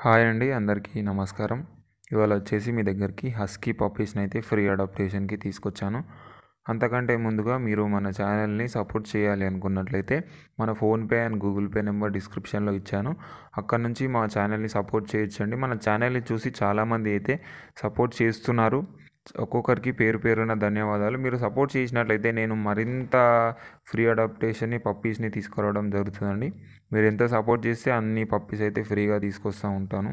hi అండి అందరికీ నమస్కారం ఇవాళ వచ్చేసి మీ దగ్గరికి హస్కీ పప్పీస్ని అయితే ఫ్రీ అడాప్టేషన్కి తీసుకొచ్చాను అంతకంటే ముందుగా మీరు మన ఛానల్ని సపోర్ట్ చేయాలి అనుకున్నట్లయితే మన PhonePe and Google Pay number డిస్క్రిప్షన్లో ఇచ్చాను అక్కడ నుంచి మా ఛానల్ని సపోర్ట్ చేయొచ్చండి మన ఛానల్ని చూసి చాలామంది అయితే సపోర్ట్ చేస్తున్నారు ఒక్కొక్కరికి పేరు పేరున ధన్యవాదాలు మీరు సపోర్ట్ చేసినట్లయితే నేను మరింత ఫ్రీ అడాప్టేషన్ని పప్పీస్ని తీసుకురావడం జరుగుతుందండి మీరు ఎంత సపోర్ట్ చేస్తే అన్ని పప్పీస్ అయితే ఫ్రీగా తీసుకొస్తూ ఉంటాను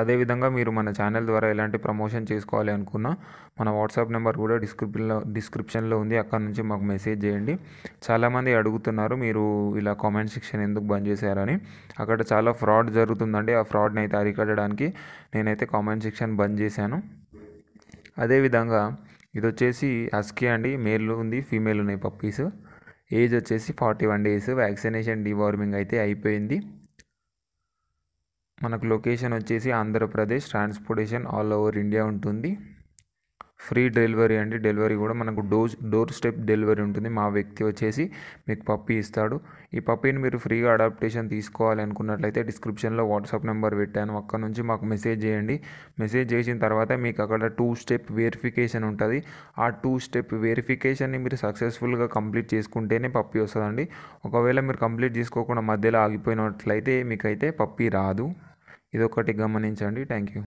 అదేవిధంగా మీరు మన ఛానల్ ద్వారా ఎలాంటి ప్రమోషన్ చేసుకోవాలి అనుకున్నా మన వాట్సాప్ నెంబర్ కూడా డిస్క్రిప్షన్లో డిస్క్రిప్షన్లో ఉంది అక్కడ నుంచి మాకు మెసేజ్ చేయండి చాలామంది అడుగుతున్నారు మీరు ఇలా కామెంట్ సెక్షన్ ఎందుకు బంద్ చేశారని అక్కడ చాలా ఫ్రాడ్ జరుగుతుందండి ఆ ఫ్రాడ్ని అయితే అరికట్టడానికి నేనైతే కామెంట్ సెక్షన్ బంద్ చేశాను అదేవిధంగా ఇది వచ్చేసి అస్కీ అండి మేల్ ఉంది ఫీమేల్ ఉన్నాయి పప్పీస్ ఏజ్ వచ్చేసి forty one days vaccination deworming అయితే అయిపోయింది మనకు లొకేషన్ వచ్చేసి Andhra Pradesh transportation all over India ఉంటుంది ఫ్రీ డెలివరీ అండి డెలివరీ కూడా మనకు డోర్ డోర్ స్టెప్ డెలివరీ ఉంటుంది మా వ్యక్తి వచ్చేసి మీకు పప్పి ఇస్తాడు ఈ పప్పిని మీరు ఫ్రీగా అడాప్టేషన్ తీసుకోవాలి అనుకున్నట్లయితే డిస్క్రిప్షన్లో వాట్సాప్ నెంబర్ పెట్టాను అక్కడ నుంచి మాకు మెసేజ్ చేయండి మెసేజ్ చేసిన తర్వాత మీకు అక్కడ టూ స్టెప్ వెరిఫికేషన్ ఉంటుంది ఆ టూ స్టెప్ వెరిఫికేషన్ని మీరు సక్సెస్ఫుల్గా కంప్లీట్ చేసుకుంటేనే పప్పి వస్తుందండి ఒకవేళ మీరు కంప్లీట్ చేసుకోకుండా మధ్యలో ఆగిపోయినట్లయితే మీకైతే పప్పి రాదు ఇదొకటి గమనించండి థ్యాంక్ యూ